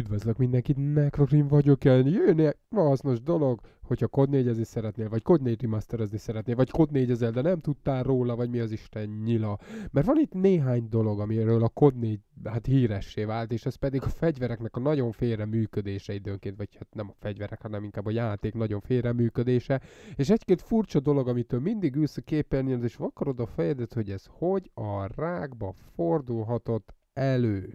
Üdvözlök mindenkit, Necrogrim vagyok, jön hasznos dolog, hogyha kod 4 szeretnél, vagy kod 4 remasterezni szeretnél, vagy kod 4 de nem tudtál róla, vagy mi az Isten nyila. Mert van itt néhány dolog, amiről a kod 4 hát híressé vált, és ez pedig a fegyvereknek a nagyon félre működése időnként, vagy hát nem a fegyverek, hanem inkább a játék nagyon félre működése, és egy-két furcsa dolog, amitől mindig ülsz a képernyőn, és vakarod a fejedet, hogy ez hogy a rákba fordulhatott elő.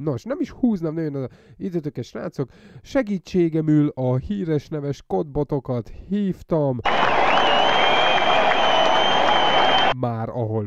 Nos, nem is húznám nagyon az időtöket, srácok. Segítségemül a híres neves kodbotokat hívtam. Már ahol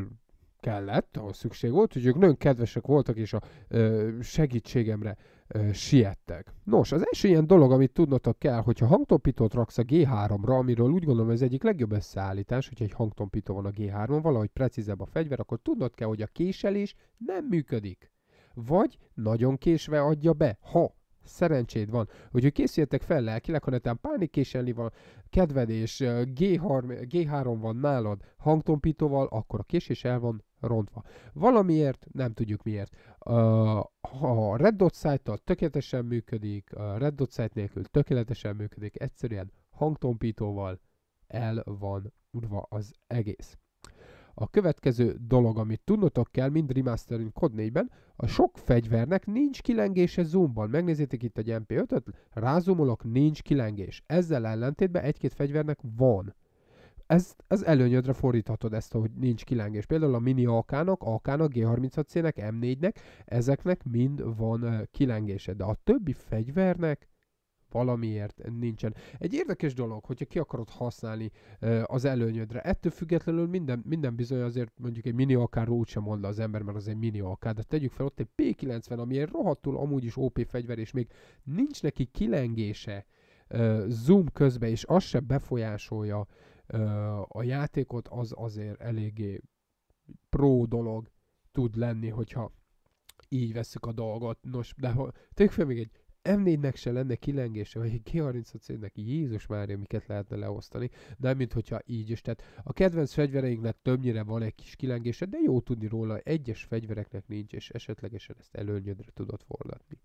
kellett, ahol szükség volt, hogy ők nagyon kedvesek voltak, és a ö, segítségemre ö, siettek. Nos, az első ilyen dolog, amit tudnotok kell, hogyha hangtompítót raksz a G3-ra, amiről úgy gondolom ez egyik legjobb összeállítás, hogyha egy hangtompító van a G3-on, valahogy precízebb a fegyver, akkor tudnod kell, hogy a késelés nem működik vagy nagyon késve adja be, ha szerencséd van, hogy készüljetek fel lelkileg, ha netán pánikkésenli van, kedved és G3, G3 van nálad hangtompítóval, akkor a késés el van rontva. Valamiért, nem tudjuk miért. A Red Dot Sight-tal tökéletesen működik, a Red Dot Sight nélkül tökéletesen működik, egyszerűen hangtompítóval el van urva az egész. A következő dolog, amit tudnotok kell, mind remasterünk kod 4-ben, a sok fegyvernek nincs kilengése zoomban. Megnézzétek itt egy MP5-öt, rázumolok, nincs kilengés. Ezzel ellentétben egy-két fegyvernek van. Ez, ez előnyödre fordíthatod ezt, hogy nincs kilengés. Például a mini AK-nak, AK-nak, G36C-nek, M4-nek, ezeknek mind van kilengése. De a többi fegyvernek valamiért nincsen. Egy érdekes dolog, hogyha ki akarod használni az előnyödre. Ettől függetlenül minden, minden bizony azért mondjuk egy mini akár úgy sem mond az ember, mert az egy mini akár, de tegyük fel ott egy P90, ami egy rohadtul amúgy is OP fegyver, és még nincs neki kilengése zoom közben, és az se befolyásolja a játékot, az azért eléggé pró dolog tud lenni, hogyha így veszük a dolgot. Nos, de tegyük fel még egy M4-nek se lenne kilengése, vagy egy G35-nek, Jézus már amiket lehetne leosztani, nem mint hogyha így is. Tehát a kedvenc fegyvereinknek többnyire van egy kis kilengése, de jó tudni róla, egyes fegyvereknek nincs, és esetlegesen ezt előnyödre tudod fordatni.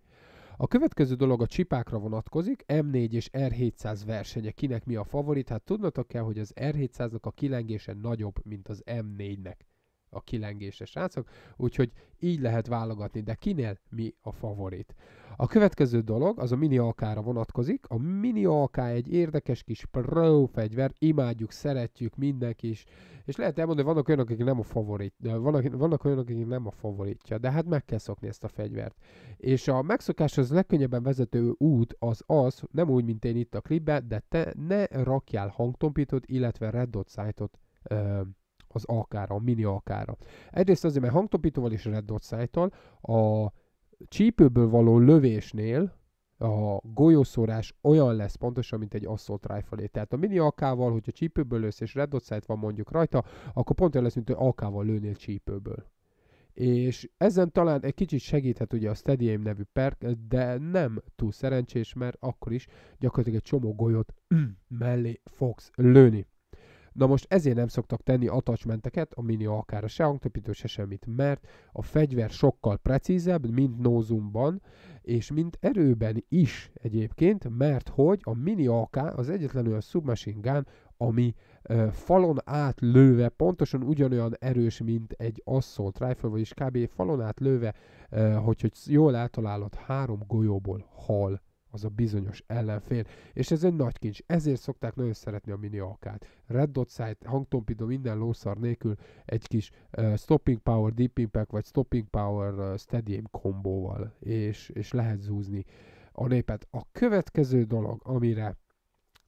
A következő dolog a csipákra vonatkozik, M4 és R700 versenye, kinek mi a favorit, hát tudnotok kell, hogy az R700-nak a kilengése nagyobb, mint az M4-nek a kilengéses srácok, úgyhogy így lehet válogatni, de kinél mi a favorit. A következő dolog az a mini alkára vonatkozik. A mini alká egy érdekes kis pro fegyver, imádjuk, szeretjük mindenki is, és lehet elmondani, hogy vannak olyanok, akik nem a favorit, vannak, vannak olyanok, akik nem a favoritja, de hát meg kell szokni ezt a fegyvert. És a megszokáshoz legkönnyebben vezető út az az, nem úgy, mint én itt a klipben, de te ne rakjál hangtompítót, illetve reddot szájtot az AK-ra, a mini AK-ra. Egyrészt azért, mert hangtopítóval és red dot sight a csípőből való lövésnél a golyószórás olyan lesz pontosan, mint egy assault rifle Tehát a mini AK-val, hogyha csípőből lősz, és red dot van mondjuk rajta, akkor pont olyan lesz, mint egy AK-val lőnél csípőből. És ezen talán egy kicsit segíthet ugye a Steady Aim nevű perk, de nem túl szerencsés, mert akkor is gyakorlatilag egy csomó golyót mellé fogsz lőni. Na most ezért nem szoktak tenni attachmenteket a Mini alkára, se hangtöpítő, se semmit, mert a fegyver sokkal precízebb, mint nózumban, és mint erőben is egyébként, mert hogy a Mini AK az egyetlen olyan submachine gun, ami ö, falon át lőve pontosan ugyanolyan erős, mint egy assault rifle, vagyis kb. falon át lőve, ö, hogy, hogy jól eltalálod, három golyóból hal az a bizonyos ellenfél, és ez egy nagy kincs. Ezért szokták nagyon szeretni a mini alkát. Red Dot Sight, hangtompidó minden lószar nélkül egy kis uh, Stopping Power Deep Impact vagy Stopping Power uh, Steady Aim kombóval, és, és lehet zúzni a népet. A következő dolog, amire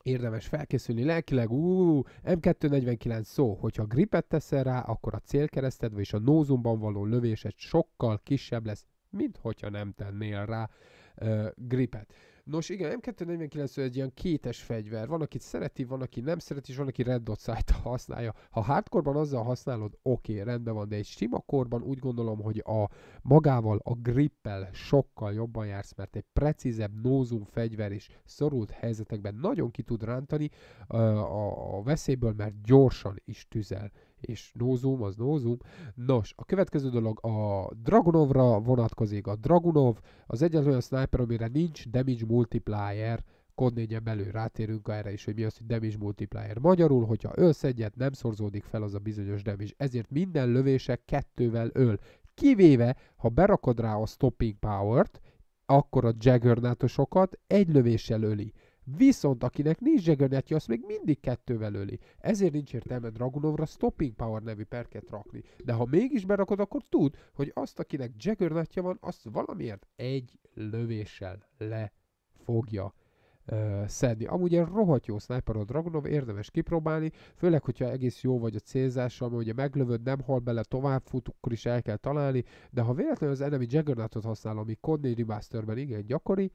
érdemes felkészülni lelkileg, ú, M249 szó, hogyha gripet teszel rá, akkor a célkereszted, és a nózumban való lövésed sokkal kisebb lesz, mint hogyha nem tennél rá ö, gripet. Nos, igen, M249 egy ilyen kétes fegyver. Van, akit szereti, van, aki nem szereti, és van, aki Red Dot Sight használja. Ha hardcore azzal használod, oké, okay, rendben van, de egy sima korban úgy gondolom, hogy a magával, a grippel sokkal jobban jársz, mert egy precízebb nózum fegyver is szorult helyzetekben nagyon ki tud rántani a, a, a veszélyből, mert gyorsan is tüzel és nózum az nózum. Nos, a következő dolog a Dragunovra vonatkozik. A Dragunov az egyetlen olyan sniper, amire nincs damage multiplier, COD 4 belül rátérünk erre is, hogy mi az, hogy damage multiplier. Magyarul, hogyha ölsz egyet, nem szorzódik fel az a bizonyos damage, ezért minden lövése kettővel öl. Kivéve, ha berakod rá a stopping power-t, akkor a jaggernátosokat egy lövéssel öli. Viszont akinek nincs zsegönetje, azt még mindig kettővel öli. Ezért nincs értelme Dragunovra stopping power nevű perket rakni. De ha mégis berakod, akkor tud, hogy azt, akinek zsegönnetje van, azt valamiért egy lövéssel le fogja uh, szedni. Amúgy egy rohadt jó sniper a Dragunov, érdemes kipróbálni, főleg, hogyha egész jó vagy a célzással, mert ugye meglövöd, nem hal bele, tovább fut, akkor is el kell találni, de ha véletlenül az enemy juggernaut használ, ami Codney Remasterben igen gyakori,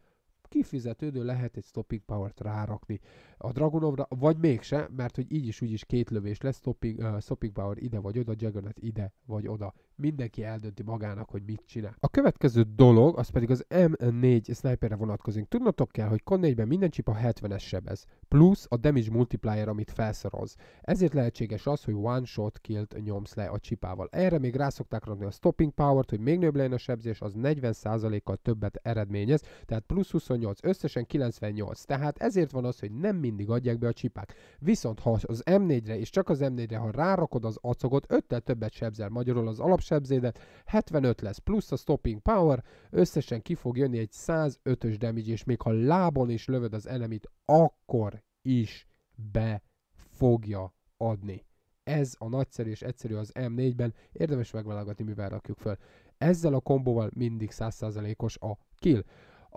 kifizetődő lehet egy stopping power-t rárakni a Dragunovra, vagy mégse, mert hogy így is úgy is két lövés lesz, stopping, uh, stopping power ide vagy oda, Juggernaut ide vagy oda mindenki eldönti magának, hogy mit csinál. A következő dolog, az pedig az M4 sniperre vonatkozik. Tudnotok kell, hogy kon 4-ben minden csipa 70-es sebez, plusz a damage multiplier, amit felszoroz. Ezért lehetséges az, hogy one shot killt nyomsz le a csipával. Erre még rászokták rakni a stopping power-t, hogy még nőbb legyen a sebzés, az 40%-kal többet eredményez, tehát plusz 28, összesen 98. Tehát ezért van az, hogy nem mindig adják be a csipák. Viszont ha az M4-re és csak az M4-re, ha rárakod az acogot, öttel többet sebzel magyarul az alap sebzédet, 75 lesz plusz a stopping power, összesen ki fog jönni egy 105-ös damage, és még ha lábon is lövöd az enemit, akkor is be fogja adni. Ez a nagyszerű és egyszerű az M4-ben, érdemes megválogatni, mivel rakjuk föl. Ezzel a kombóval mindig 100%-os a kill.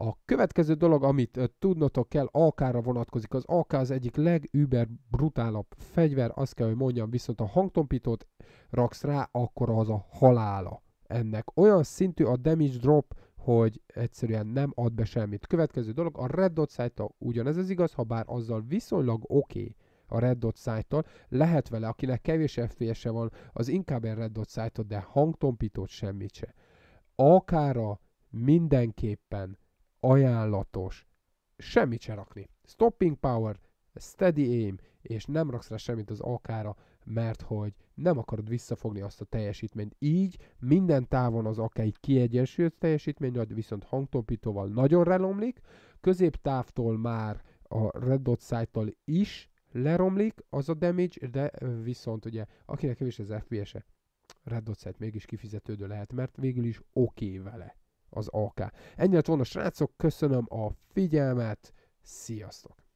A következő dolog, amit tudnotok kell, AK-ra vonatkozik. Az AK az egyik legüber brutálabb fegyver, azt kell, hogy mondjam, viszont a hangtompítót raksz rá, akkor az a halála ennek. Olyan szintű a damage drop, hogy egyszerűen nem ad be semmit. Következő dolog, a Red Dot sight ugyanez az igaz, ha bár azzal viszonylag oké, okay, a Red Dot sight lehet vele, akinek kevés fps -e van, az inkább egy Red Dot sight de hangtompítót semmit se. Akára mindenképpen ajánlatos. Semmit se rakni. Stopping power, steady aim, és nem raksz rá semmit az akára, mert hogy nem akarod visszafogni azt a teljesítményt. Így minden távon az AK egy kiegyensúlyozott teljesítmény, viszont hangtompítóval nagyon relomlik, középtávtól már a Red Dot Sight-tól is leromlik az a damage, de viszont ugye, akinek kevés az FPS-e, Red Dot Sight mégis kifizetődő lehet, mert végül is oké okay vele az AK. Ennyi lett volna srácok, köszönöm a figyelmet, sziasztok!